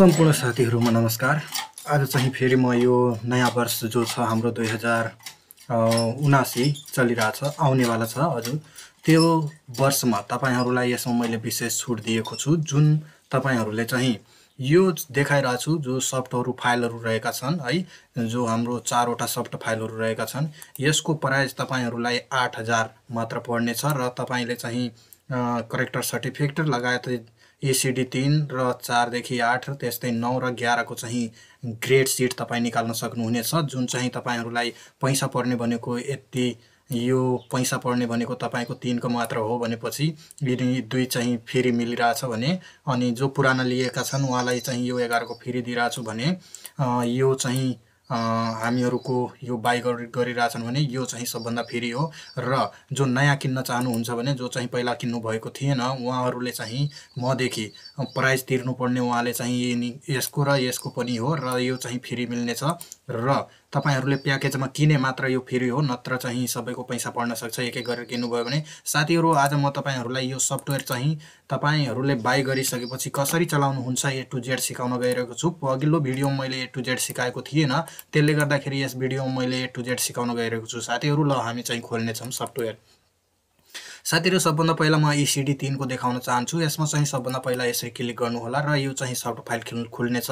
सम्पूर्ण साथीहरूमा नमस्कार आज चाहिँ फेरि म यो नयाँ वर्ष जो छ हाम्रो दुई हजार उनासी चलिरहेछ आउनेवाला छ हजुर त्यो वर्षमा तपाईँहरूलाई यसमा मैले विशेष छुट दिएको छु जुन तपाईँहरूले चाहिँ यो देखाइरहेछु जो सफ्टहरू फाइलहरू रहेका छन् है जो हाम्रो चारवटा सफ्ट फाइलहरू रहेका छन् यसको प्राइस तपाईँहरूलाई आठ हजार मात्र पर्नेछ र तपाईँले चाहिँ करेक्टर सर्टिफिकेट लगायत एसिडी तिन र चारदेखि आठ त्यस्तै नौ र एघारको चाहिँ ग्रेड सिट तपाईँ निकाल्न सक्नुहुनेछ जुन चाहिँ तपाईँहरूलाई पैसा पर्ने भनेको यति यो पैसा पर्ने भनेको तपाईँको तिनको मात्र हो भनेपछि यदि दुई चाहिँ फेरि मिलिरहेछ भने अनि जो पुराना लिएका छन् उहाँलाई चाहिँ यो एघारको फेरि दिइरहेछु भने यो चाहिँ हामीहरूको यो बाई गरिरहेछन् भने यो चाहिँ सबभन्दा फेरि हो र जो नयाँ किन्न चाहनुहुन्छ भने जो चाहिँ पहिला किन्नुभएको थिएन उहाँहरूले चाहिँ मदेखि प्राइज तिर्नुपर्ने उहाँले चाहिँ यसको र यसको पनि हो र यो चाहिँ फ्री मिल्नेछ र तपाईँहरूले प्याकेजमा किने मात्र यो फ्री हो नत्र चाहिँ सबैको पैसा पर्न सक्छ एक एक गरेर किन्नुभयो भने साथीहरू आज म तपाईँहरूलाई यो सफ्टवेयर चाहिँ तपाईँहरूले बाई गरिसकेपछि कसरी चलाउनुहुन्छ ए टु जेड सिकाउन गइरहेको छु अघिल्लो भिडियोमा मैले ए टु जेड सिकाएको थिएन त्यसले गर्दाखेरि यस भिडियोमा मैले ए टु जेड सिकाउन गइरहेको छु साथीहरू ल हामी चाहिँ खोल्नेछौँ सफ्टवेयर साथीहरू सबभन्दा पहिला म इसिडी तिनको देखाउन चाहन्छु यसमा चाहिँ सबभन्दा पहिला यसरी क्लिक गर्नुहोला र यो चाहिँ सफ्ट फाइल खुल्ने खुल्नेछ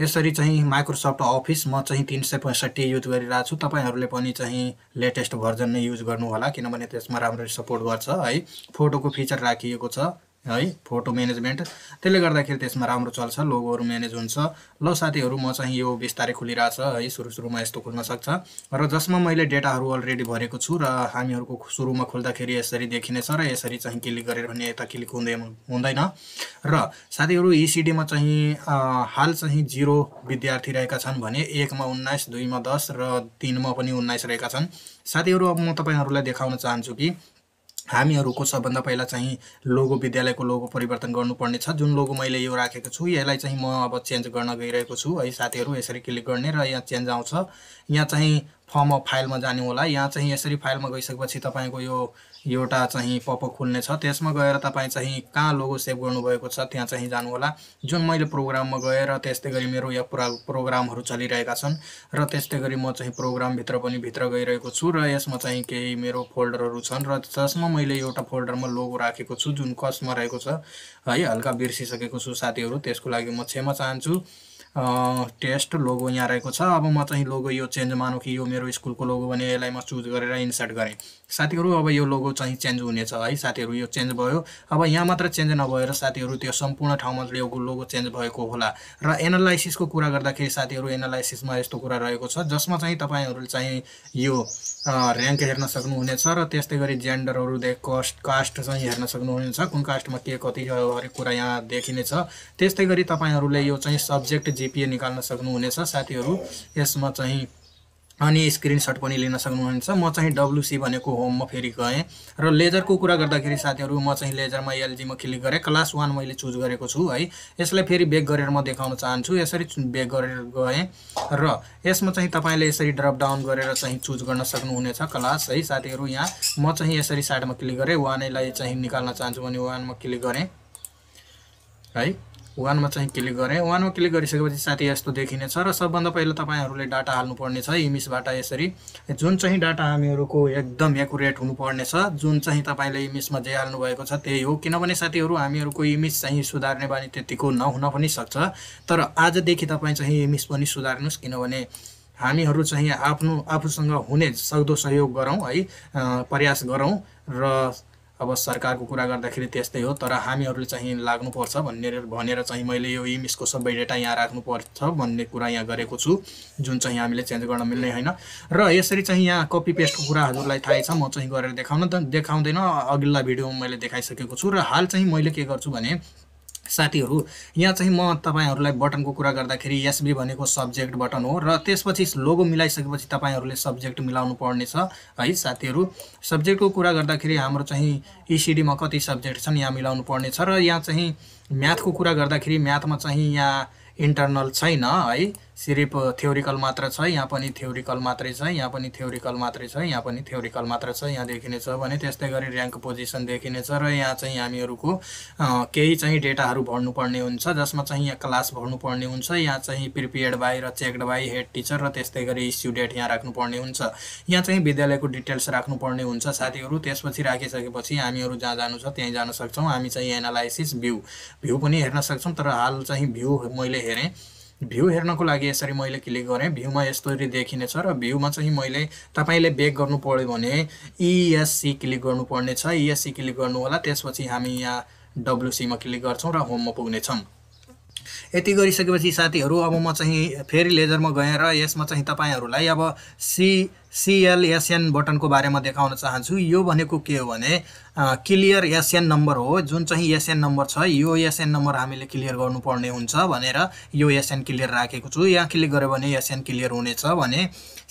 यसरी चाहिँ माइक्रोसफ्ट अफिस म चाहिँ तिन सय पैँसठी युज गरिरहेको छु तपाईँहरूले पनि चाहिँ लेटेस्ट भर्जन नै युज गर्नुहोला किनभने त्यसमा राम्ररी सपोर्ट गर्छ है फोटोको फिचर राखिएको छ है फोटो म्यानेजमेन्ट त्यसले गर्दाखेरि त्यसमा राम्रो चल्छ लोगोहरू म्यानेज हुन्छ ल साथीहरू म चाहिँ यो बिस्तारै खुलिरहेछ है सुरु सुरुमा यस्तो खुल्न सक्छ र जसमा मैले डेटाहरू अलरेडी भरेको छु र हामीहरूको सुरुमा खोल्दाखेरि यसरी देखिनेछ र यसरी चाहिँ क्लिक गरेर भने यता क्लिक हुँदै हुँदैन र साथीहरू इसिडीमा चाहिँ हाल चाहिँ जिरो विद्यार्थी रहेका छन् भने एकमा उन्नाइस दुईमा दस र तिनमा पनि उन्नाइस रहेका छन् साथीहरू अब म तपाईँहरूलाई देखाउन चाहन्छु कि हामीहरूको सबभन्दा पहिला चाहिँ लोगो विद्यालयको लोगो परिवर्तन गर्नुपर्ने छ जुन लोगो मैले यो राखेको छु यसलाई चाहिँ म अब चेन्ज गर्न गइरहेको छु है साथीहरू यसरी क्लिक गर्ने र यहाँ चेन्ज आउँछ यहाँ चाहिँ फर्म अफ फाइलमा जाने होला यहाँ चाहिँ यसरी फाइलमा गइसकेपछि तपाईँको यो एउटा चाहिँ पप खुल्ने छ त्यसमा गएर तपाईँ चाहिँ कहाँ लोगो सेभ गर्नुभएको छ त्यहाँ चाहिँ जानुहोला जुन मैले प्रोग्राममा गएर त्यस्तै गरी मेरो यहाँ पुरा प्रोग्रामहरू चलिरहेका छन् र त्यस्तै गरी म चाहिँ प्रोग्रामभित्र पनि भित्र गइरहेको छु र यसमा चाहिँ केही मेरो फोल्डरहरू छन् र जसमा मैले एउटा फोल्डरमा लोगो राखेको छु जुन कसमा रहेको छ है हल्का बिर्सिसकेको छु साथीहरू त्यसको लागि म क्षमा चाहन्छु टेस्ट लोगो यहाँ रहेको छ अब म चाहिँ लोगो यो चेन्ज मानौँ कि यो मेरो स्कुलको लोगो भने यसलाई म चुज गरेर इन्सर्ट गरेँ साथीहरू अब यो लोगो चाहिँ चेन्ज हुनेछ है साथीहरू यो चेन्ज भयो अब यहाँ मात्र चेन्ज नभएर साथीहरू त्यो सम्पूर्ण ठाउँमा यो लोगो चेन्ज भएको होला र एनालाइसिसको कुरा गर्दाखेरि साथीहरू एनालाइसिसमा यस्तो कुरा रहेको छ जसमा चाहिँ तपाईँहरूले चाहिँ यो ऱ्याङ्क हेर्न सक्नुहुनेछ र त्यस्तै गरी जेन्डरहरू देख कस्ट कास्ट चाहिँ हेर्न सक्नुहुनेछ कुन कास्टमा के कति हरेक कुरा यहाँ देखिनेछ त्यस्तै गरी तपाईँहरूले यो चाहिँ सब्जेक्ट जिपिए निकाल्न सक्नुहुनेछ साथीहरू यसमा चाहिँ अनि स्क्रिनसट पनि लिन सक्नुहुन्छ म चाहिँ डब्लुसी भनेको होममा फेरि गएँ र लेजरको कुरा गर्दाखेरि साथीहरू म चाहिँ लेजरमा एलजीमा क्लिक गरेँ क्लास वान मैले चुज गरेको छु है यसलाई फेरि ब्याक गरेर म देखाउन चाहन्छु यसरी ब्याक गरेर गएँ र यसमा चाहिँ तपाईँले यसरी ड्रप डाउन गरेर चाहिँ चुज गर्न सक्नुहुनेछ क्लास है साथीहरू यहाँ म चाहिँ यसरी साइडमा क्लिक गरेँ वानैलाई चाहिँ निकाल्न चाहन्छु भने वानमा क्लिक गरेँ है वानमा चाहिँ क्लिक गरेँ वानमा क्लिक गरिसकेपछि साथी यस्तो देखिनेछ र सबभन्दा पहिला तपाईँहरूले डाटा हाल्नुपर्नेछ इमिसबाट यसरी जुन चाहिँ डाटा हामीहरूको एकदम एकुरेट हुनुपर्नेछ जुन चाहिँ तपाईँले इमिसमा जे हाल्नुभएको छ त्यही हो किनभने साथीहरू हामीहरूको इमिस चाहिँ सुधार्ने बानी त्यतिको नहुन पनि सक्छ तर आजदेखि तपाईँ चाहिँ इमिस पनि सुधार्नुहोस् किनभने हामीहरू चाहिँ आफ्नो आफूसँग हुने सक्दो सहयोग गरौँ है प्रयास गरौँ र अब सरकारको कुरा गर्दाखेरि त्यस्तै हो तर हामीहरूले चाहिँ लाग्नुपर्छ भन्ने भनेर चाहिँ मैले यो इमिसको सबै डेटा यहाँ राख्नुपर्छ भन्ने कुरा यहाँ गरेको छु जुन चाहिँ हामीले चेन्ज गर्न मिल्ने होइन र यसरी चाहिँ यहाँ कपी पेस्टको कुरा हजुरलाई थाहै छ म चाहिँ गरेर देखाउन त देखाउँदैन अघिल्ला भिडियोमा मैले देखाइसकेको छु र हाल चाहिँ मैले के गर्छु भने साथीहरू यहाँ चाहिँ म तपाईँहरूलाई बटनको कुरा गर्दाखेरि एसबी भनेको सब्जेक्ट बटन हो र त्यसपछि लोगो मिलाइसकेपछि तपाईँहरूले सब्जेक्ट मिलाउनु पर्नेछ है साथीहरू सब्जेक्टको कुरा गर्दाखेरि हाम्रो चाहिँ इसिडीमा कति सब्जेक्ट छन् यहाँ मिलाउनु पर्नेछ र यहाँ चाहिँ म्याथको कुरा गर्दाखेरि म्याथमा चाहिँ यहाँ इन्टर्नल छैन है सिर्फ थ्योरिकल मात्र छ यहाँ पनि थ्योरिकल मात्रै छ यहाँ पनि थ्योरिकल मात्रै छ यहाँ पनि थ्योरिकल मात्र छ यहाँ देखिनेछ भने त्यस्तै गरी ऱ्याङ्क पोजिसन देखिनेछ र यहाँ चाहिँ हामीहरूको केही चाहिँ डेटाहरू भर्नुपर्ने हुन्छ जसमा चाहिँ यहाँ क्लास भर्नुपर्ने हुन्छ यहाँ चाहिँ प्रिपेयर्ड बाई र चेक्ड बाई हेड टिचर र त्यस्तै गरी इस्यु डेट यहाँ राख्नुपर्ने हुन्छ यहाँ चाहिँ विद्यालयको डिटेल्स राख्नुपर्ने हुन्छ साथीहरू त्यसपछि राखिसकेपछि हामीहरू जहाँ जानु छ त्यहीँ जान सक्छौँ हामी चाहिँ एनालाइसिस भ्यू भ्यू पनि हेर्न सक्छौँ तर हाल चाहिँ भ्यू मैले हेरेँ भ्यू हेर्नको लागि यसरी मैले क्लिक गरेँ भ्यूमा यस्तो देखिनेछ र भ्यूमा चाहिँ मैले तपाईँले ब्याक गर्नु पऱ्यो भने इएससी e क्लिक गर्नुपर्ने छ इएससी e क्लिक गर्नु होला त्यसपछि हामी यहाँ डब्लुसीमा क्लिक गर्छौँ र होममा पुग्नेछौँ यति गरिसकेपछि साथीहरू अब म चाहिँ फेरि लेजरमा गएँ र यसमा चाहिँ तपाईँहरूलाई अब सी सिएलएसएन बटनको बारेमा देखाउन चाहन्छु यो भनेको के हो भने क्लियर एसएन नम्बर हो जुन चाहिँ एसएन नम्बर छ यो एसएन नम्बर हामीले क्लियर गर्नुपर्ने हुन्छ भनेर यो एसएन क्लियर राखेको छु यहाँ क्लिक गऱ्यो भने एसएन क्लियर हुनेछ भने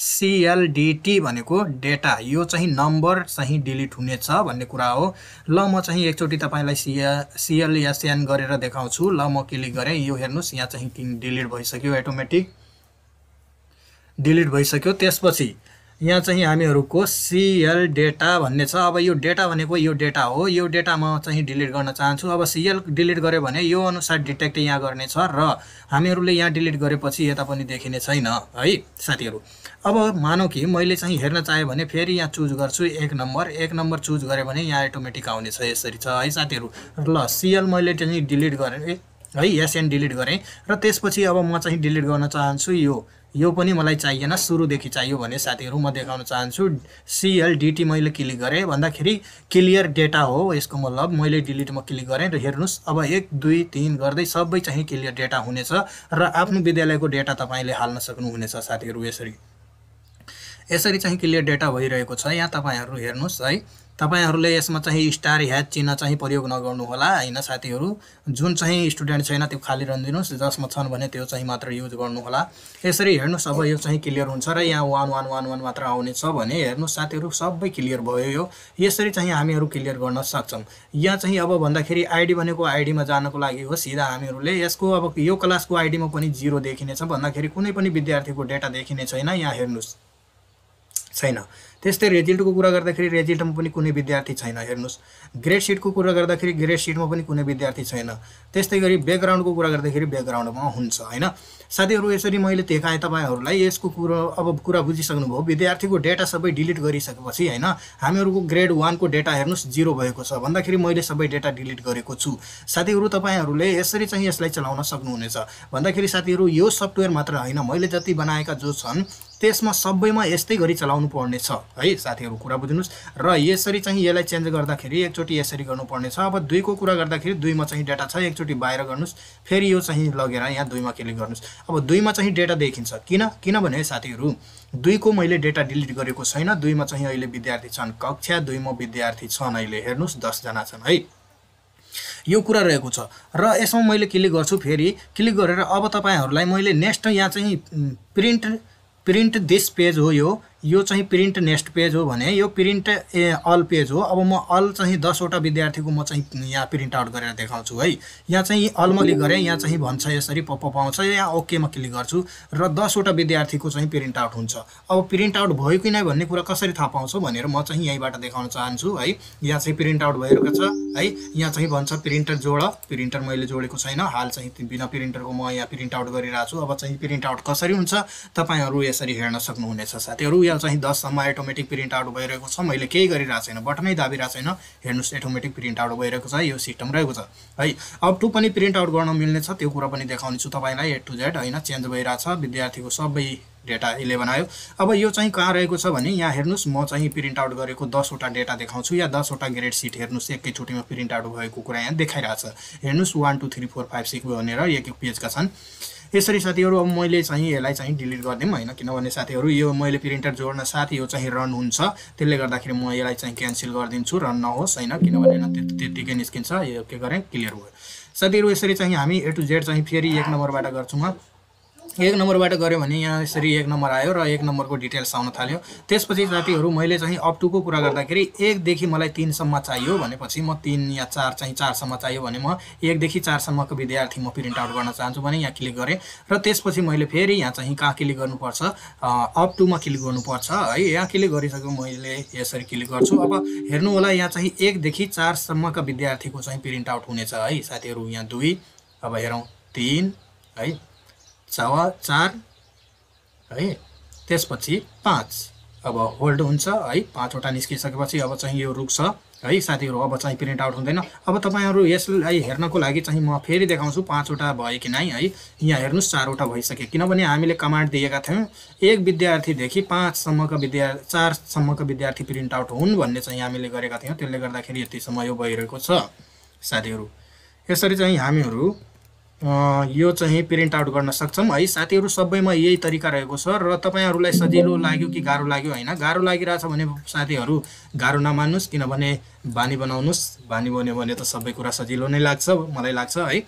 सिएलडिटी भनेको डेटा यो चाहिँ नम्बर चाहिँ डिलिट हुनेछ भन्ने कुरा हो ल म चाहिँ एकचोटि तपाईँलाई सिए सिएलएसएन गरेर देखाउँछु ल म क्लिक गरेँ यो हेर्नुहोस् यहाँ चाहिँ डिलिट भइसक्यो एटोमेटिक डिलिट भइसक्यो त्यसपछि यहाँ चाहिँ हामीहरूको सिएल डेटा भन्ने छ अब यो डेटा भनेको यो डेटा हो यो डेटा म चाहिँ डिलिट गर्न चाहन्छु अब सिएल डिलिट गऱ्यो भने यो अनुसार डिटेक्ट यहाँ गर्नेछ र हामीहरूले यहाँ डिलिट गरेपछि यता पनि देखिने छैन है साथीहरू अब मानौँ कि मैले चाहिँ हेर्न चाहेँ भने फेरि यहाँ चुज गर्छु एक नम्बर एक नम्बर चुज गरेँ भने यहाँ एटोमेटिक आउनेछ यसरी छ है साथीहरू ल सिएल मैले चाहिँ डिलिट गरेँ है यस एन्ड डिलिट गरेँ र त्यसपछि अब म चाहिँ डिलिट गर्न चाहन्छु यो यो पनि मलाई चाहिएन सुरुदेखि चाहियो भने साथीहरू म देखाउन चाहन्छु सिएलडिटी मैले क्लिक गरेँ भन्दाखेरि क्लियर डेटा हो यसको मतलब मैले डिलिटमा क्लिक गरेँ र हेर्नुहोस् अब एक दुई तिन गर्दै सबै चाहिँ क्लियर डेटा हुनेछ र आफ्नो विद्यालयको डेटा तपाईँले हाल्न सक्नुहुनेछ साथीहरू यसरी यसरी चाहिँ क्लियर डेटा भइरहेको छ यहाँ तपाईँहरू हेर्नुहोस् है तपाईँहरूले यसमा चाहिँ स्टार ह्याच चिन्ह चाहिँ प्रयोग नगर्नुहोला होइन साथीहरू जुन चाहिँ स्टुडेन्ट छैन त्यो खाली रहनिदिनुहोस् जसमा छन् भने त्यो चाहिँ मात्र युज गर्नुहोला यसरी हेर्नुहोस् अब यो चाहिँ क्लियर हुन्छ र यहाँ वान वान वान वान मात्र आउनेछ भने हेर्नुहोस् साथीहरू सबै क्लियर भयो यो यसरी चाहिँ हामीहरू क्लियर गर्न सक्छौँ यहाँ चाहिँ अब भन्दाखेरि आइडी भनेको आइडीमा जानको लागि हो सिधा हामीहरूले यसको अब यो क्लासको आइडीमा पनि जिरो देखिनेछ भन्दाखेरि कुनै पनि विद्यार्थीको डेटा देखिने छैन यहाँ हेर्नुहोस् छैन त्यस्तै रेजिल्टको कुरा गर्दाखेरि रेजिल्टमा पनि कुनै विद्यार्थी छैन हेर्नुहोस् ग्रेड सिटको कुरा गर्दाखेरि ग्रेड सिटमा पनि कुनै विद्यार्थी छैन त्यस्तै गरी ब्याकग्राउन्डको कुरा गर्दाखेरि ब्याकग्राउन्डमा हुन्छ होइन साथीहरू यसरी मैले देखाएँ तपाईँहरूलाई यसको कुरो अब कुरा बुझिसक्नुभयो विद्यार्थीको डेटा सबै डिलिट गरिसकेपछि होइन हामीहरूको ग्रेड वानको डेटा हेर्नुहोस् जिरो भएको छ भन्दाखेरि मैले सबै डेटा डिलिट गरेको छु साथीहरू तपाईँहरूले यसरी चाहिँ यसलाई चलाउन सक्नुहुनेछ भन्दाखेरि साथीहरू यो सफ्टवेयर मात्र होइन मैले जति बनाएका जो छन् त्यसमा सबैमा यस्तै गरी चलाउनु पर्नेछ है साथीहरू कुरा बुझ्नुहोस् र यसरी चाहिँ यसलाई चेन्ज गर्दाखेरि एकचोटि यसरी गर्नुपर्नेछ अब दुईको कुरा गर्दाखेरि दुईमा चाहिँ डेटा छ एकचोटि बाहिर गर्नुहोस् फेरि यो चाहिँ लगेर यहाँ दुईमा क्लिक गर्नुहोस् अब दुईमा चाहिँ डेटा देखिन्छ किन किनभने साथीहरू दुईको मैले डेटा डिलिट गरेको छैन दुईमा चाहिँ अहिले विद्यार्थी छन् कक्षा दुईमा विद्यार्थी छन् अहिले हेर्नुहोस् दसजना छन् है यो कुरा रहेको छ र यसमा मैले क्लिक गर्छु फेरि क्लिक गरेर अब तपाईँहरूलाई मैले नेक्स्ट यहाँ चाहिँ प्रिन्ट प्रिन्ट दिस पेज हो यो यो चाहिँ प्रिन्ट नेक्स्ट पेज हो भने यो प्रिन्ट ए अल पेज हो अब म अल चाहिँ दसवटा विद्यार्थीको म चाहिँ यहाँ प्रिन्ट आउट गरेर देखाउँछु है यहाँ चाहिँ अलमा क्लिक गरेँ यहाँ चाहिँ भन्छ यसरी पप पाउँछ यहाँ ओकेमा क्लिक गर्छु र दसवटा विद्यार्थीको चाहिँ प्रिन्ट आउट हुन्छ अब प्रिन्ट आउट भयो कि नै भन्ने कुरा कसरी थाहा पाउँछु भनेर म चाहिँ यहीँबाट देखाउन चाहन्छु है यहाँ चाहिँ प्रिन्ट आउट भइरहेको छ है यहाँ चाहिँ भन्छ प्रिन्टर जोड प्रिन्टर मैले जोडेको छैन हाल चाहिँ बिना प्रिन्टरको म यहाँ प्रिन्ट आउट गरिरहेको छु अब चाहिँ प्रिन्ट आउट कसरी हुन्छ तपाईँहरू यसरी हेर्न सक्नुहुनेछ साथीहरू मटेरियल चाहिँ दससम्म एटोमेटिक प्रिन्ट आउट भइरहेको छ मैले केही गरिरहेको छैन बटनै दाबिरहेको छैन हेर्नुहोस् एटोमेटिक प्रिन्ट आउट भइरहेको छ यो सिस्टम रहेको छ है अब टु पनि प्रिन्ट आउट गर्न मिल्ने छ त्यो कुरा पनि देखाउनेछु तपाईँलाई एट टु जेड होइन चेन्ज भइरहेछ विद्यार्थीको सबै डेटा इलेभेन आयो अब यो चाहिँ कहाँ रहेको छ भने यहाँ हेर्नुहोस् म चाहिँ प्रिन्ट आउट गरेको दसवटा डेटा देखाउँछु या दसवटा ग्रेड सिट हेर्नुहोस् एकैचोटिमा प्रिन्ट आउट भएको कुरा यहाँ छ हेर्नुहोस् one two three four five six भनेर एक एक पेजका छन् यसरी साथीहरू अब मैले चाहिँ यसलाई चाहिँ डिलिट गरिदिउँ होइन किनभने साथीहरू यो मैले प्रिन्टर जोड्न साथ यो चाहिँ रन हुन्छ त्यसले गर्दाखेरि म यसलाई चाहिँ क्यान्सल गरिदिन्छु रन नहोस् होइन किनभने त्यत्तिकै निस्किन्छ यो के गरेँ क्लियर भयो साथीहरू यसरी चाहिँ हामी ए टु जेड चाहिँ फेरि एक नम्बरबाट गर्छौँ एक नम्बरबाट गऱ्यो भने यहाँ यसरी एक नम्बर आयो र एक नम्बरको डिटेल्स आउन थाल्यो त्यसपछि जातिहरू मैले चाहिँ अप टूको कुरा गर्दाखेरि एकदेखि मलाई तिनसम्म चाहियो भनेपछि म तिन या चार चाहिँ चारसम्म चाहियो भने म एकदेखि चारसम्मको विद्यार्थी म प्रिन्ट आउट गर्न चाहन्छु भने यहाँ क्लिक गरेँ र त्यसपछि मैले फेरि यहाँ चाहिँ कहाँ क्लिक गर्नुपर्छ अप टूमा क्लिक गर्नुपर्छ है यहाँ क्लिक गरिसकेको मैले यसरी क्लिक गर्छु अब हेर्नु होला यहाँ चाहिँ एकदेखि चारसम्मका विद्यार्थीको चाहिँ प्रिन्ट आउट हुनेछ है साथीहरू यहाँ दुई अब हेरौँ तिन है चार चार है त्यसपछि पाँच अब होल्ड हुन्छ है पाँचवटा निस्किसकेपछि अब चाहिँ यो रुख है साथीहरू अब चाहिँ प्रिन्ट आउट हुँदैन अब तपाईँहरू यसलाई हेर्नको लागि चाहिँ म फेरि देखाउँछु पाँचवटा भयो कि नै है यहाँ हेर्नुहोस् चारवटा भइसक्यो किनभने हामीले कमान्ड दिएका थियौँ एक विद्यार्थीदेखि पाँचसम्मका विद्या चारसम्मका विद्यार्थी प्रिन्ट आउट हुन् भन्ने चाहिँ हामीले गरेका थियौँ त्यसले गर्दाखेरि यतिसम्म यो भइरहेको छ साथीहरू यसरी चाहिँ हामीहरू यो चाहिँ प्रिन्ट आउट गर्न सक्छौँ है साथीहरू सबैमा यही तरिका रहेको छ र तपाईँहरूलाई सजिलो लाग्यो कि गाह्रो लाग्यो होइन गाह्रो लागिरहेछ भने साथीहरू गाह्रो नमान्नुहोस् किनभने बानी बनाउनुहोस् बानी बन्यो भने त सबै कुरा सजिलो नै लाग्छ मलाई लाग्छ है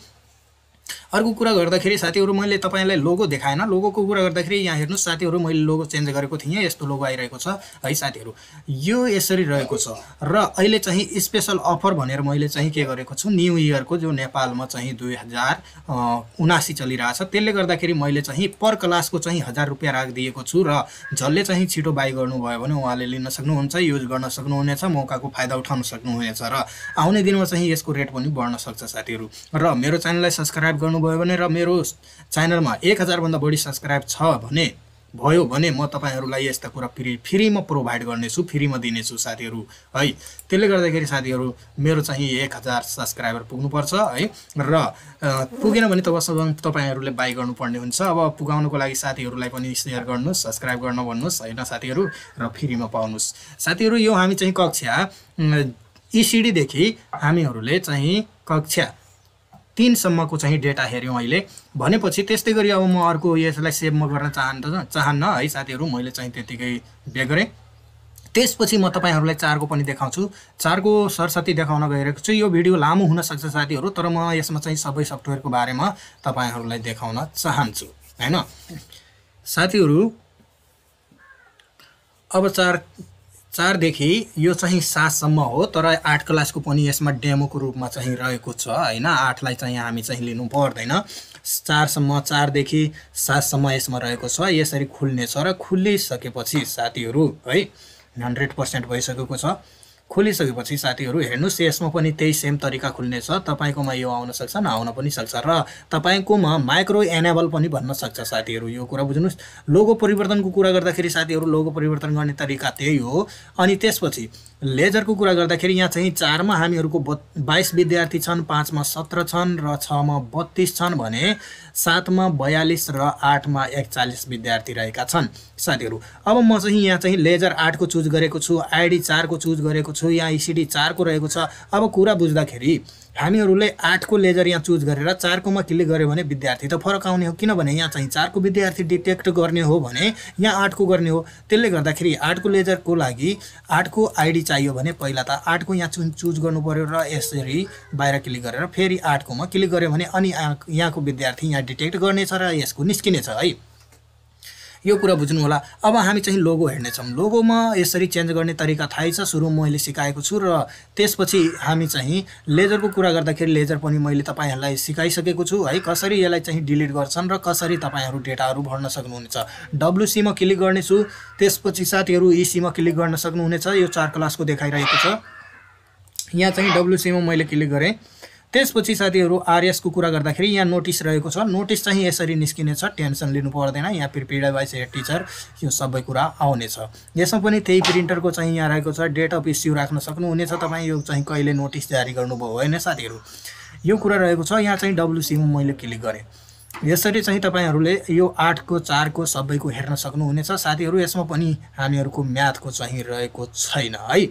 अर्को कुरा गर्दाखेरि साथीहरू मैले तपाईँलाई लोगो देखाएन लोगोको कुरा गर्दाखेरि यहाँ हेर्नुहोस् साथीहरू मैले लोगो चेन्ज गरेको थिएँ यस्तो लोगो आइरहेको छ है साथीहरू यो यसरी रहेको छ र अहिले चाहिँ स्पेसल अफर भनेर मैले चाहिँ के गरेको छु न्यु इयरको जो नेपालमा चाहिँ दुई हजार उनासी चलिरहेछ त्यसले गर्दाखेरि मैले चाहिँ पर क्लासको चाहिँ हजार रुपियाँ राखिदिएको छु र जसले चाहिँ छिटो बाई गर्नुभयो भने उहाँले लिन सक्नुहुन्छ युज गर्न सक्नुहुनेछ मौकाको फाइदा उठाउन सक्नुहुनेछ र आउने दिनमा चाहिँ यसको रेट पनि बढ्न सक्छ साथीहरू र मेरो च्यानललाई सब्सक्राइब गर्नुभयो भने र मेरो च्यानलमा एक हजारभन्दा बढी सब्सक्राइब छ भने भयो भने म तपाईँहरूलाई यस्ता कुरा फ्री फ्रीमा प्रोभाइड गर्नेछु फ्रीमा दिनेछु साथीहरू है त्यसले गर्दाखेरि साथीहरू मेरो चाहिँ एक हजार सब्सक्राइबर पुग्नुपर्छ है र पुगेन भने तबसम्म तपाईँहरूले बाई गर्नुपर्ने हुन्छ अब पुगाउनुको लागि साथीहरूलाई पनि सेयर गर्नुहोस् सब्सक्राइब गर्न भन्नुहोस् होइन साथीहरू र फ्रीमा पाउनुहोस् साथीहरू यो हामी चाहिँ कक्षा इसिडीदेखि हामीहरूले चाहिँ कक्षा तिनसम्मको चाहिँ डेटा हेऱ्यौँ अहिले भनेपछि त्यस्तै गरी अब म अर्को यसलाई सेभ म गर्न त चाहन्न है साथीहरू मैले चाहिँ त्यतिकै गरेँ त्यसपछि म तपाईँहरूलाई चारको पनि देखाउँछु चारको सरस्वती देखाउन गइरहेको छु यो भिडियो लामो हुनसक्छ साथीहरू तर म यसमा चाहिँ सबै सफ्टवेयरको बारेमा तपाईँहरूलाई देखाउन चाहन्छु होइन साथीहरू अब चार चारदेखि यो चाहिँ सातसम्म हो तर आठ क्लासको पनि यसमा डेमोको रूपमा चाहिँ रहेको छ होइन आठलाई चाहिँ हामी चाहिँ लिनु पर्दैन चारसम्म चारदेखि सातसम्म यसमा रहेको छ यसरी खुल्नेछ र खुलिसकेपछि साथीहरू है हन्ड्रेड पर्सेन्ट भइसकेको छ खोलिसकेपछि साथीहरू हेर्नुहोस् यसमा पनि त्यही सेम तरिका खुल्नेछ तपाईँकोमा यो आउन सक्छ नआउन पनि सक्छ र तपाईँकोमा माइक्रो एनेबल पनि भन्न सक्छ साथीहरू यो कुरा बुझ्नुहोस् लोगो परिवर्तनको कुरा गर्दाखेरि साथीहरू लोगो परिवर्तन गर्ने तरिका त्यही हो अनि त्यसपछि लेजरको कुरा गर्दाखेरि यहाँ चाहिँ चारमा हामीहरूको ब बाइस विद्यार्थी छन् पाँचमा सत्र छन् र छमा बत्तिस छन् भने सातमा बयालिस र आठमा एकचालिस विद्यार्थी रहेका छन् साथीहरू अब म चाहिँ यहाँ चाहिँ लेजर आठको चुज गरेको छु आइडी चारको चुज गरेको छु यहाँ इसिडी चारको रहेको छ अब कुरा बुझ्दाखेरि हामीहरूले आठको लेजर यहाँ चुज गरेर चारकोमा क्लिक गऱ्यो भने विद्यार्थी त फरक आउने हो किनभने यहाँ चाहिँ चारको विद्यार्थी डिटेक्ट गर्ने हो भने यहाँ आठको गर्ने हो त्यसले गर्दाखेरि आठको लेजरको लागि आठको आइडी चाहियो भने पहिला त आठको यहाँ चुन चुज गर्नु पऱ्यो र यसरी बाहिर क्लिक गरेर फेरि आठकोमा क्लिक गऱ्यो भने अनि यहाँको विद्यार्थी यहाँ डिटेक्ट गर्नेछ र यसको निस्किनेछ है यो कुरा बुझ्नु होला अब हामी चाहिँ लोगो हेर्नेछौँ लोगोमा यसरी चेन्ज गर्ने तरिका थाहै छ सुरु मैले सिकाएको छु र त्यसपछि हामी चाहिँ लेजरको कुरा गर्दाखेरि लेजर पनि मैले तपाईँहरूलाई सिकाइसकेको छु है कसरी यसलाई चाहिँ डिलिट गर्छन् र कसरी तपाईँहरू डेटाहरू भर्न सक्नुहुनेछ डब्लुसीमा क्लिक गर्नेछु त्यसपछि साथीहरू इसीमा e क्लिक गर्न सक्नुहुनेछ यो चार क्लासको देखाइरहेको छ यहाँ चाहिँ डब्लुसीमा मैले क्लिक गरेँ त्यसपछि साथीहरू आरएसको कुरा गर्दाखेरि यहाँ नोटिस रहेको छ नोटिस चाहिँ यसरी निस्किनेछ टेन्सन लिनु पर्दैन यहाँ प्रिपेड वाइज हेड टिचर यो सबै कुरा आउनेछ यसमा पनि त्यही प्रिन्टरको चाहिँ यहाँ रहेको छ डेट अफ इस्यु राख्न सक्नुहुनेछ तपाईँ यो चाहिँ कहिले नोटिस जारी गर्नुभयो होइन साथीहरू यो कुरा रहेको छ यहाँ चाहिँ डब्लुसीमा मैले क्लिक गरेँ यसरी चाहिँ तपाईँहरूले यो आठको चारको सबैको हेर्न सक्नुहुनेछ साथीहरू यसमा पनि हामीहरूको म्याथको चाहिँ रहेको छैन है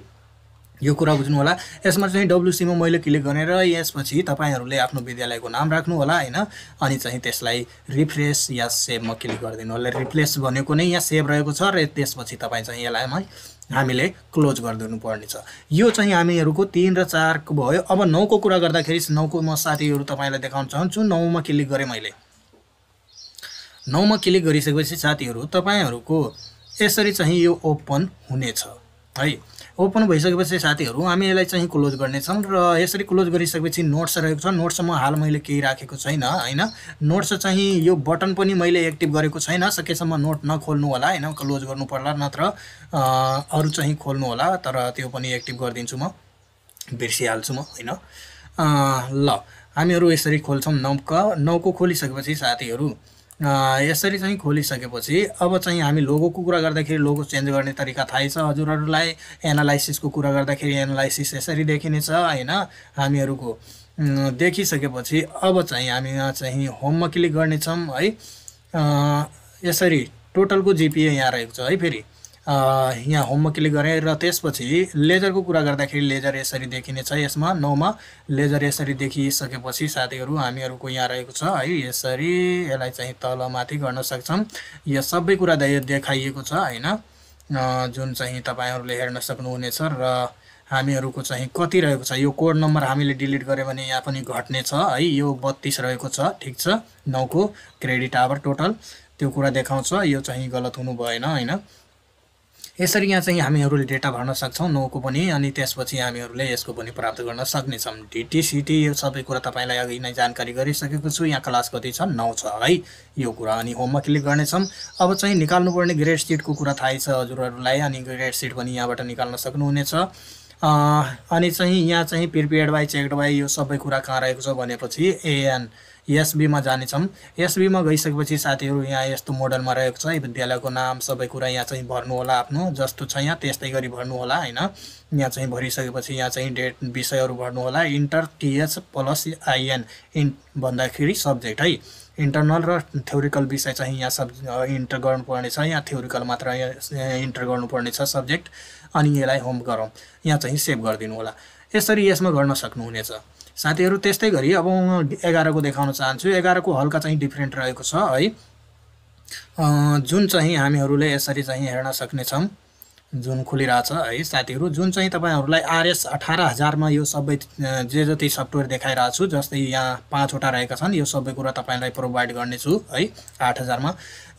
यो कुरा बुझ्नु होला यसमा चाहिँ डब्लुसीमा मैले क्लिक गरेर यसपछि तपाईँहरूले आफ्नो विद्यालयको नाम राख्नु होला होइन अनि चाहिँ त्यसलाई रिफ्रेस या सेभमा क्लिक गरिदिनु होला रिप्लेस भनेको नै यहाँ सेभ रहेको छ र त्यसपछि तपाईँ चाहिँ यसलाई हामीले क्लोज गरिदिनु पर्नेछ यो चाहिँ हामीहरूको तिन र चारको भयो अब नौको कुरा गर्दाखेरि नौको म साथीहरू तपाईँलाई देखाउन चाहन्छु नौमा क्लिक गरेँ मैले नौमा क्लिक गरिसकेपछि साथीहरू तपाईँहरूको यसरी चाहिँ यो ओपन हुनेछ है ओपन भइसकेपछि साथीहरू हामी यसलाई चाहिँ क्लोज गर्नेछौँ र यसरी क्लोज गरिसकेपछि नोट्स रहेको छ नोट्समा हाल मैले केही राखेको छैन होइन नोट्स चाहिँ यो बटन पनि मैले एक्टिभ गरेको छैन सकेसम्म नोट नखोल्नु होला होइन क्लोज गर्नु पर्ला नत्र अरू चाहिँ खोल्नु होला तर त्यो पनि एक्टिभ गरिदिन्छु म बिर्सिहाल्छु म होइन ल हामीहरू यसरी खोल्छौँ नौका नौको खोलिसकेपछि साथीहरू यसरी चाहिँ खोलिसकेपछि अब चाहिँ हामी लोगोको कुरा गर्दाखेरि लोगो चेन्ज गर्ने तरिका थाहै छ हजुरहरूलाई एनालाइसिसको कुरा गर्दाखेरि एनालाइसिस यसरी देखिनेछ होइन हामीहरूको देखिसकेपछि अब चाहिँ हामी यहाँ चाहिँ होममा क्लिक गर्नेछौँ है यसरी टोटलको जिपिए यहाँ रहेको छ है फेरि यहाँ क्लिक गरेँ र त्यसपछि लेजरको कुरा गर्दाखेरि लेजर यसरी देखिनेछ यसमा नौमा लेजर यसरी देखिसकेपछि साथीहरू हामीहरूको यहाँ रहेको छ है यसरी यसलाई चाहिँ तल माथि गर्न सक्छौँ यो सबै कुरा देखाइएको छ होइन जुन चाहिँ तपाईँहरूले हेर्न सक्नुहुनेछ र हामीहरूको चाहिँ कति रहेको छ यो कोड नम्बर हामीले डिलिट गऱ्यो भने यहाँ पनि घट्ने छ है यो बत्तिस रहेको छ ठिक छ नौको क्रेडिट आवर टोटल त्यो कुरा देखाउँछ यो चाहिँ गलत हुनु भएन होइन यसरी यहाँ चाहिँ हामीहरूले डेटा भर्न सक्छौँ नौको पनि अनि त्यसपछि हामीहरूले यसको पनि प्राप्त गर्न सक्नेछौँ डिटिसिटी यो सबै कुरा तपाईँलाई अघि नै जानकारी गरिसकेको छु यहाँ क्लास कति छ नौ छ है यो कुरा अनि होममा क्लिक गर्नेछौँ अब चाहिँ निकाल्नुपर्ने ग्रेड सिटको कुरा थाहै छ हजुरहरूलाई अनि ग्रेड सिट पनि यहाँबाट निकाल्न सक्नुहुनेछ अनि चाहिँ यहाँ चाहिँ प्रिपेयर्ड बाई चेक्ड बाई यो सबै कुरा कहाँ रहेको छ भनेपछि एएन एसबीमा जानेछौँ एसबीमा गइसकेपछि साथीहरू यहाँ यस्तो मोडलमा रहेको छ विद्यालयको नाम सबै कुरा यहाँ चाहिँ भर्नु होला आफ्नो जस्तो छ यहाँ त्यस्तै गरी भर्नु होला होइन यहाँ चाहिँ भरिसकेपछि यहाँ चाहिँ डेट विषयहरू भर्नु होला enter TH plus IN in भन्दाखेरि सब्जेक्ट है इन्टरनल र थ्योरिकल विषय चाहिँ यहाँ सब इन्टर गर्नुपर्नेछ यहाँ थ्योरिकल मात्र इन्टर गर्नुपर्ने छ सब्जेक्ट अनि यसलाई होम गरौँ यहाँ चाहिँ सेभ गरिदिनु होला यसरी यसमा गर्न सक्नुहुनेछ साथीहरू त्यस्तै गरी अब म एघारको देखाउन चाहन्छु एघारको हल्का चाहिँ डिफ्रेन्ट रहेको छ है जुन चाहिँ हामीहरूले यसरी चाहिँ हेर्न सक्नेछौँ जुन खुलिरहेछ है साथीहरू जुन चाहिँ तपाईँहरूलाई आरएस अठार हजारमा यो सबै जे जति सफ्टवेयर देखाइरहेको छु जस्तै यहाँ पाँचवटा रहेका छन् यो सबै कुरा तपाईँलाई प्रोभाइड गर्नेछु है आठ हजारमा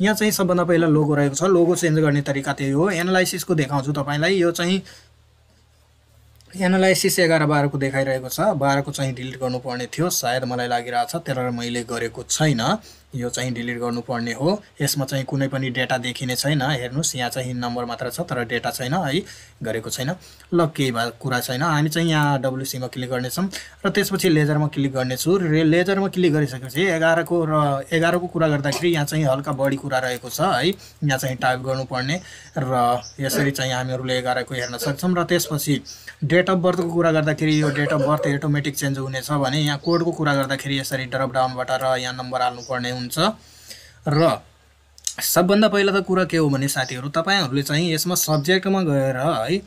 यहाँ चाहिँ सबभन्दा पहिला लोगो रहेको छ लोगो चेन्ज गर्ने तरिका त्यही हो एनालाइसिसको देखाउँछु तपाईँलाई यो चाहिँ एनालाइसिस एघार बाह्रको देखाइरहेको छ बाह्रको चाहिँ डिलिट गर्नुपर्ने थियो सायद मलाई छ तर मैले गरेको छैन यो चाहिँ डिलिट गर्नुपर्ने हो यसमा चाहिँ कुनै पनि डेटा देखिने छैन हेर्नुहोस् यहाँ चाहिँ नम्बर मात्र छ तर डेटा छैन है गरेको छैन ल केही भए कुरा छैन हामी चाहिँ यहाँ डब्लुसीमा क्लिक गर्नेछौँ र त्यसपछि लेजरमा क्लिक गर्नेछु रे लेजरमा क्लिक गरिसकेपछि एघारको र एघारको कुरा गर्दाखेरि यहाँ चाहिँ हल्का बढी कुरा रहेको छ है यहाँ चाहिँ टाइप गर्नुपर्ने र यसरी चाहिँ हामीहरूले एघारको हेर्न सक्छौँ र त्यसपछि डेट अफ बर्थको कुरा गर्दाखेरि यो date of birth automatic change हुनेछ भने यहाँ कोडको कुरा गर्दाखेरि यसरी ड्रप डाउनबाट र यहाँ नम्बर हाल्नुपर्ने हुन्छ र सबभन्दा पहिला त कुरा के हो भने साथीहरू तपाईँहरूले चाहिँ यसमा सब्जेक्टमा गएर है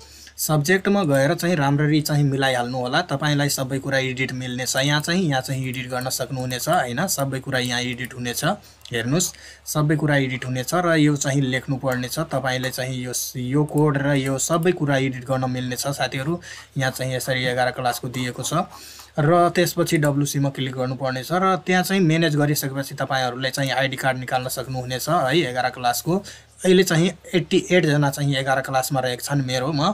सब्जेक्टमा गएर चाहिँ राम्ररी चाहिँ मिलाइहाल्नु होला तपाईँलाई सबै कुरा एडिट मिल्नेछ यहाँ चाहिँ यहाँ चाहिँ एडिट गर्न सक्नुहुनेछ होइन सबै कुरा यहाँ एडिट हुनेछ हेर्नुहोस् सबै कुरा एडिट हुनेछ र यो चाहिँ लेख्नु पर्नेछ तपाईँले चाहिँ यो यो कोड र यो सबै कुरा एडिट गर्न मिल्नेछ साथीहरू यहाँ चाहिँ यसरी एघार क्लासको दिएको छ र त्यसपछि डब्लुसीमा क्लिक गर्नुपर्नेछ र त्यहाँ चाहिँ म्यानेज गरिसकेपछि तपाईँहरूले चाहिँ आइडी कार्ड निकाल्न सक्नुहुनेछ है एघार क्लासको अहिले चाहिँ एट्टी एटजना चाहिँ एघार क्लासमा रहेका छन् मेरो म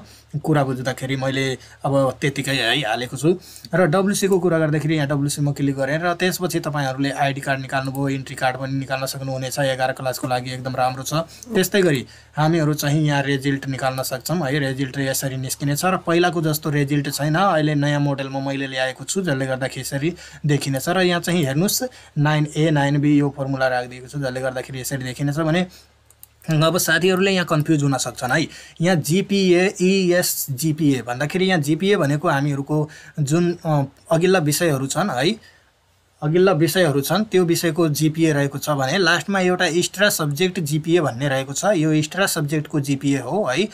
कुरा बुझ्दाखेरि मैले अब त्यतिकै है हालेको छु र डब्लुसीको कुरा गर्दाखेरि यहाँ डब्लुसीमा क्लिक गरेँ र त्यसपछि तपाईँहरूले आइडी कार्ड निकाल्नुभयो इन्ट्री कार्ड पनि निकाल्न सक्नुहुनेछ एघार क्लासको लागि एकदम राम्रो छ त्यस्तै गरी हामीहरू चाहिँ यहाँ रेजिल्ट निकाल्न सक्छौँ है रेजिल्ट यसरी निस्किनेछ र पहिलाको जस्तो रेजिल्ट छैन अहिले नयाँ मोडलमा मैले ल्याएको छु जसले गर्दाखेरि यसरी देखिनेछ र यहाँ चाहिँ हेर्नुहोस् नाइन ए नाइन बी यो फर्मुला राखिदिएको छु जसले गर्दाखेरि यसरी देखिनेछ भने अब साथीहरूले यहाँ कन्फ्युज हुन सक्छन् है यहाँ जिपिए इएस जिपिए भन्दाखेरि यहाँ जिपिए भनेको हामीहरूको जुन अघिल्ला विषयहरू छन् है अघिल्ला विषयहरू छन् त्यो विषयको जिपिए रहेको छ भने लास्टमा एउटा एक्स्ट्रा सब्जेक्ट जिपिए भन्ने रहेको छ यो एक्स्ट्रा सब्जेक्टको जिपिए हो है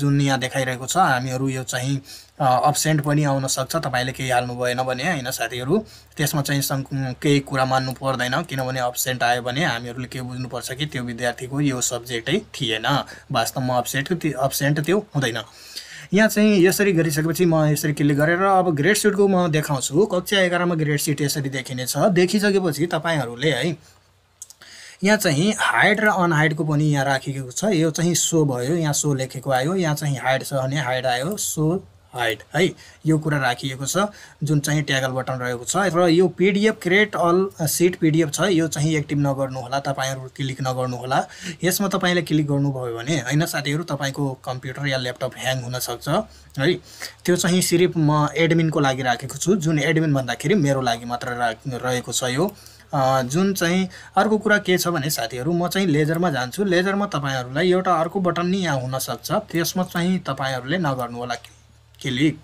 जुन यहाँ देखाइरहेको छ हामीहरू यो चाहिँ अब्सेन्ट पनि आउन सक्छ तपाईँले केही हाल्नु भएन भने होइन साथीहरू त्यसमा चाहिँ केही कुरा मान्नु पर्दैन किनभने अब्सेन्ट आयो भने हामीहरूले के बुझ्नुपर्छ कि त्यो विद्यार्थीको यो सब्जेक्टै थिएन वास्तवमा अब्सेन्ट अब्सेन्ट त्यो हुँदैन यहाँ चाहिँ यसरी गरिसकेपछि म यसरी क्लिक गरेर अब ग्रेड सिटको म देखाउँछु कक्षा एघारमा ग्रेड सिट यसरी देखिनेछ देखिसकेपछि तपाईँहरूले है यहाँ चाहिँ हाइट र अनहाइटको पनि यहाँ राखेको छ यो चाहिँ सो भयो यहाँ सो लेखेको आयो यहाँ चाहिँ हाइट छ भने हाइट आयो सो हाइड है यो कुरा राखिएको छ जुन चाहिँ ट्यागल बटन रहेको छ र यो PDF create all sheet PDF छ यो चाहिँ एक्टिभ नगर्नुहोला तपाईँहरू क्लिक नगर्नुहोला यसमा तपाईँले क्लिक गर्नुभयो भने होइन साथीहरू तपाईँको कम्प्युटर या ल्यापटप ह्याङ हुनसक्छ है त्यो चाहिँ सिर्फ म एडमिनको लागि राखेको छु जुन एडमिन भन्दाखेरि मेरो लागि मात्र रहेको छ यो जुन चाहिँ अर्को कुरा के छ भने साथीहरू म चाहिँ लेजरमा जान्छु लेजरमा तपाईँहरूलाई एउटा अर्को बटन नि यहाँ हुनसक्छ त्यसमा चाहिँ तपाईँहरूले नगर्नुहोला क्लिक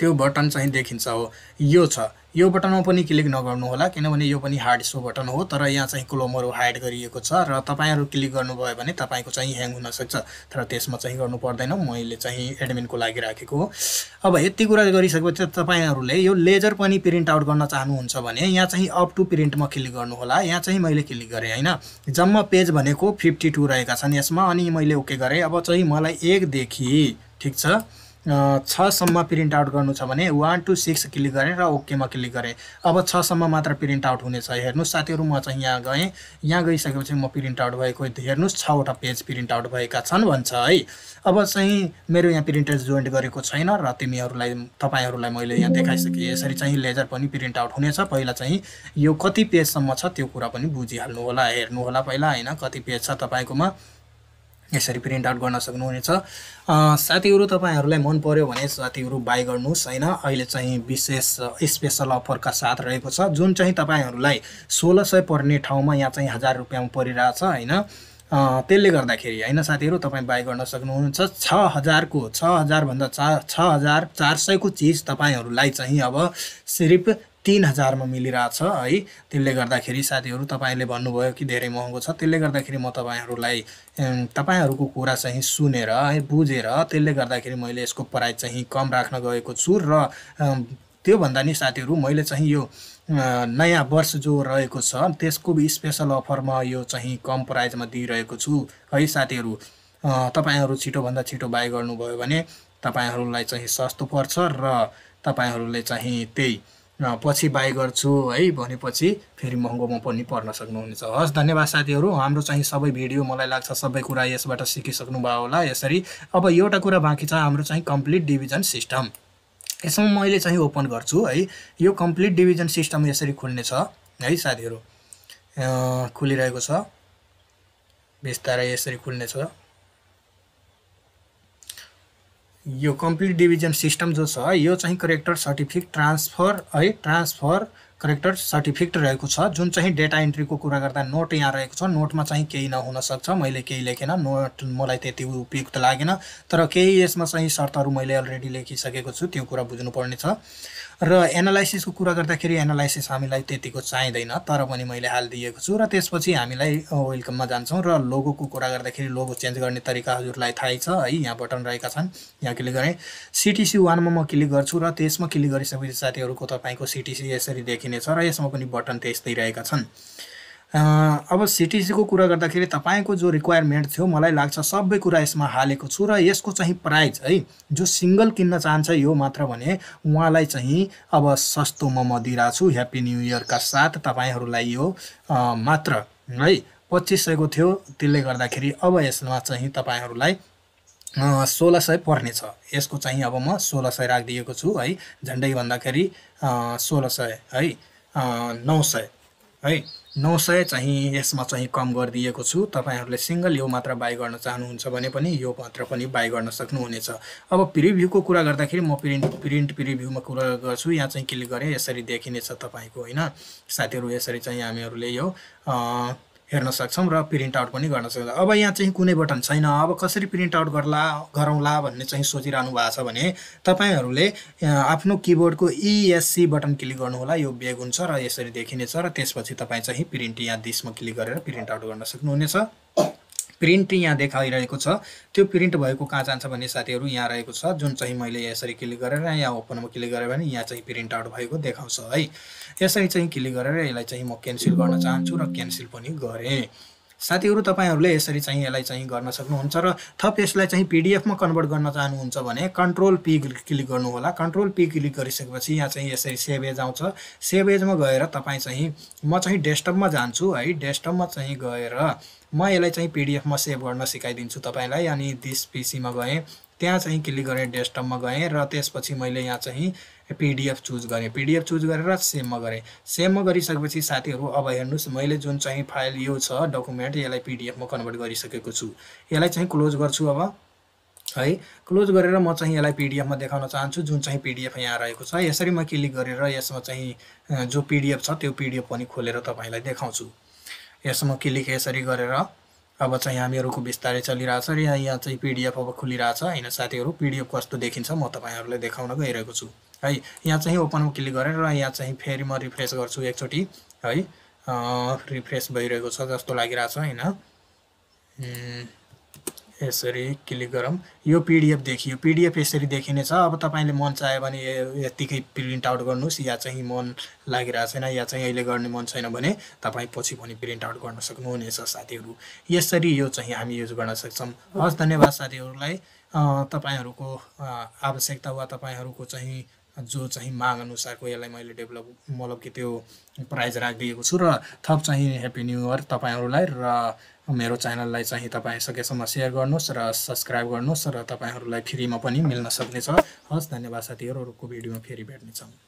त्यो बटन चाहिँ देखिन्छ हो यो छ यो बटनमा पनि क्लिक नगर्नुहोला किनभने यो पनि हार्ड सो बटन हो तर यहाँ चाहिँ क्लोमहरू हाइड गरिएको छ र तपाईँहरू क्लिक गर्नुभयो भने तपाईँको चाहिँ ह्याङ हुनसक्छ तर त्यसमा चाहिँ गर्नु पर्दैन मैले चाहिँ एडमिनको लागि राखेको हो अब यति कुरा गरिसकेपछि तपाईँहरूले यो लेजर पनि प्रिन्ट आउट गर्न चाहनुहुन्छ भने यहाँ चाहिँ अप टु प्रिन्टमा क्लिक गर्नुहोला यहाँ चाहिँ मैले क्लिक गरेँ होइन जम्मा पेज भनेको फिफ्टी रहेका छन् यसमा अनि मैले ओके गरेँ अब चाहिँ मलाई एकदेखि ठिक छ छसम्म प्रिन्ट आउट गर्नु छ भने वान टू सिक्स क्लिक गरेँ र ओकेमा क्लिक गरेँ अब छसम्म मात्र प्रिन्ट आउट हुनेछ हेर्नुहोस् साथीहरू म चाहिँ यहाँ गएँ यहाँ गइसकेपछि म प्रिन्ट आउट भएको हेर्नुहोस् छवटा पेज प्रिन्ट आउट भएका छन् भन्छ है अब चाहिँ मेरो यहाँ प्रिन्ट जोइन्ट गरेको छैन र तिमीहरूलाई तपाईँहरूलाई मैले यहाँ देखाइसकेँ यसरी चाहिँ लेजर पनि प्रिन्ट आउट हुनेछ पहिला चाहिँ यो कति पेजसम्म छ त्यो कुरा पनि बुझिहाल्नु होला हेर्नु होला पहिला होइन कति पेज छ तपाईँकोमा यसरी प्रिन्ट आउट गर्न सक्नुहुनेछ साथीहरू तपाईँहरूलाई मन पऱ्यो भने साथीहरू बाई गर्नुहोस् होइन अहिले चाहिँ विशेष स्पेसल अफरका साथ रहेको छ जुन चाहिँ तपाईँहरूलाई सोह्र सय पर्ने ठाउँमा यहाँ चाहिँ हजार रुपियाँमा परिरहेछ होइन त्यसले गर्दाखेरि होइन साथीहरू तपाईँ बाई गर्न सक्नुहुन्छ छ हजारको छ हजारभन्दा चार छ हजार चार सयको चिज तपाईँहरूलाई चाहिँ अब सिर्फ तिन हजारमा छ है त्यसले गर्दाखेरि साथीहरू तपाईँले भन्नुभयो कि धेरै महँगो छ त्यसले गर्दाखेरि म तपाईँहरूलाई तपाईँहरूको कुरा चाहिँ सुनेर है बुझेर त्यसले गर्दाखेरि मैले यसको प्राइस चाहिँ कम राख्न गएको छु र त्योभन्दा नि साथीहरू मैले चाहिँ यो नयाँ वर्ष जो रहेको छ त्यसको स्पेसल अफरमा यो चाहिँ कम प्राइजमा दिइरहेको छु है साथीहरू तपाईँहरू छिटोभन्दा छिटो बाई गर्नुभयो भने तपाईँहरूलाई चाहिँ सस्तो पर्छ र तपाईँहरूले चाहिँ त्यही पछि बाई गर्छु है भनेपछि फेरि महँगोमा पनि पर्न सक्नुहुनेछ हस् धन्यवाद साथीहरू हाम्रो चाहिँ सबै भिडियो मलाई लाग्छ सबै कुरा यसबाट सिकिसक्नुभयो होला यसरी अब एउटा कुरा बाँकी छ हाम्रो चाहिँ कम्प्लिट डिभिजन सिस्टम यसमा मैले चाहिँ ओपन गर्छु है यो कम्प्लिट डिभिजन सिस्टम यसरी खुल्ने छ है साथीहरू खुलिरहेको छ बिस्तारै यसरी खुल्ने छ यो कम्प्लिट डिभिजन सिस्टम जो छ यो चाहिँ करेक्टर सर्टिफिकेट ट्रान्सफर है ट्रान्सफर करेक्टर सर्टिफिकेट रहेको छ जुन चाहिँ डेटा इन्ट्रीको कुरा गर्दा नोट यहाँ रहेको छ नोटमा चाहिँ केही नहुनसक्छ मैले केही लेखेन नोट मलाई त्यति उपयुक्त लागेन तर केही यसमा चाहिँ शर्तहरू मैले अलरेडी लेखिसकेको छु त्यो कुरा छ र एनालाइसिसको कुरा गर्दाखेरि एनालाइसिस हामीलाई त्यतिको चाहिँदैन तर पनि मैले हालिदिएको छु र त्यसपछि हामीलाई वेलकममा जान्छौँ र लोगोको कुरा गर्दाखेरि लोगो चेन्ज गर्ने तरिका हजुरलाई थाहै छ है यहाँ बटन रहेका छन् यहाँ क्लिक गरेँ सिटिसी वानमा म क्लिक गर्छु र त्यसमा क्लिक गरिसकेपछि साथीहरूको तपाईँको सिटिसी यसरी देखिनेछ र यसमा पनि बटन त्यस्तै रहेका छन् अब सिटिसीको कुरा गर्दाखेरि तपाईँको जो रिक्वायरमेन्ट थियो मलाई लाग्छ सबै कुरा यसमा हालेको छु र यसको चाहिँ प्राइस है जो सिङ्गल किन्न चाहन्छ यो मात्र भने उहाँलाई चाहिँ अब सस्तोमा म दिइरहेको छु ह्याप्पी न्यु इयरका साथ तपाईँहरूलाई यो मात्र है पच्चिस सयको थियो त्यसले गर्दाखेरि अब यसमा चाहिँ तपाईँहरूलाई सोह्र सय पर्नेछ यसको चाहिँ अब म सोह्र सय राखिदिएको छु है झन्डै भन्दाखेरि सोह्र सय है नौ सय है नौ सय चाहिँ यसमा चाहिँ कम गरिदिएको छु तपाईँहरूले सिङ्गल यो मात्र बाई गर्न चाहनुहुन्छ भने पनि यो मात्र पनि बाई गर्न सक्नुहुनेछ अब प्रिभ्यूको कुरा गर्दाखेरि म प्रिन्ट प्रिन्ट प्रिभ्यूमा कुरा गर्छु यहाँ चाहिँ क्लिक गरेँ यसरी देखिनेछ तपाईँको होइन साथीहरू यसरी चाहिँ हामीहरूले यो हेर्न सक्छौँ र प्रिन्ट आउट पनि गर्न सक्छौँ अब यहाँ चाहिँ कुनै बटन छैन अब कसरी प्रिन्ट आउट गर्ला गरौँला भन्ने चाहिँ सोचिरहनु भएको छ भने तपाईँहरूले आफ्नो किबोर्डको इएससी e बटन क्लिक गर्नुहोला यो बेग हुन्छ र यसरी देखिनेछ र त्यसपछि तपाईँ चाहिँ प्रिन्ट यहाँ दिसमा क्लिक गरेर प्रिन्ट आउट गर्न सक्नुहुनेछ प्रिन्ट यहाँ देखाइरहेको छ त्यो प्रिन्ट भएको कहाँ जान्छ भन्ने साथीहरू यहाँ रहेको छ जुन चाहिँ मैले यसरी क्लिक गरेर यहाँ ओपनमा क्लिक गरेँ भने यहाँ चाहिँ प्रिन्ट आउट भएको देखाउँछ है यसरी चाहिँ क्लिक गरेर यसलाई चाहिँ म क्यान्सल गर्न चाहन्छु र क्यान्सल पनि गरेँ साथीहरू तपाईँहरूले यसरी चाहिँ यसलाई चाहिँ गर्न सक्नुहुन्छ र थप यसलाई चाहिँ पिडिएफमा कन्भर्ट गर्न चाहनुहुन्छ भने कन्ट्रोल पी क्लिक गर्नुहोला कन्ट्रोल पी क्लिक गरिसकेपछि यहाँ चाहिँ यसरी सेभ एज आउँछ सेभ एजमा गएर तपाईँ चाहिँ म चाहिँ डेस्कटपमा जान्छु है डेस्कटपमा चाहिँ गएर म यसलाई चाहिँ पिडिएफमा सेभ गर्न सिकाइदिन्छु तपाईँलाई अनि दिस पिसीमा गएँ त्यहाँ चाहिँ क्लिक गरेँ डेस्कटपमा गएँ र त्यसपछि मैले यहाँ चाहिँ पिडिएफ चुज गरेँ पिडिएफ चुज गरेर सेममा गरेँ सेममा गरिसकेपछि साथीहरू अब हेर्नुहोस् मैले जुन चाहिँ फाइल यो छ डकुमेन्ट यसलाई पिडिएफमा कन्भर्ट गरिसकेको छु यसलाई चाहिँ क्लोज गर्छु अब है क्लोज गरेर म चाहिँ यसलाई पिडिएफमा देखाउन चाहन्छु जुन चाहिँ पिडिएफ यहाँ रहेको छ यसरी म क्लिक गरेर यसमा चाहिँ जो पिडिएफ छ त्यो पिडिएफ पनि खोलेर तपाईँलाई देखाउँछु यसमा क्लिक यसरी गरेर अब चाहिँ हामीहरूको बिस्तारै चलिरहेछ र यहाँ यहाँ चाहिँ पिडिएफ अब खुलिरहेछ होइन साथीहरू पिडिएफ कस्तो देखिन्छ म तपाईँहरूलाई देखाउन गइरहेको छु है यहाँ चाहिँ ओपनमा क्लिक गरेर यहाँ चाहिँ फेरि म रिफ्रेस गर्छु एकचोटि है रिफ्रेस भइरहेको छ जस्तो लागिरहेछ होइन यसरी क्लिक गरौँ यो पिडिएफ देखियो पिडिएफ यसरी देखिनेछ अब तपाईँले मन चाह्यो भने यत्तिकै प्रिन्ट आउट गर्नुहोस् या चाहिँ मन लागिरहेको छैन या चाहिँ अहिले गर्ने मन छैन भने तपाईँ पछि पनि प्रिन्ट आउट गर्न सक्नुहुनेछ साथीहरू यसरी यो चाहिँ हामी युज गर्न सक्छौँ हस् धन्यवाद साथीहरूलाई तपाईँहरूको आवश्यकता वा तपाईँहरूको चाहिँ जो चाहिँ माग अनुसारको यसलाई मैले डेभलप मतलब कि त्यो प्राइज राखिदिएको छु र थप चाहिँ ह्याप्पी न्यु इयर तपाईँहरूलाई र मेरो च्यानललाई चाहिँ तपाईँ सकेसम्म सेयर गर्नुहोस् र सब्सक्राइब गर्नुहोस् र तपाईँहरूलाई फ्रीमा पनि मिल्न सक्नेछ हस् धन्यवाद साथीहरू अरूको भिडियोमा फेरि भेट्नेछौँ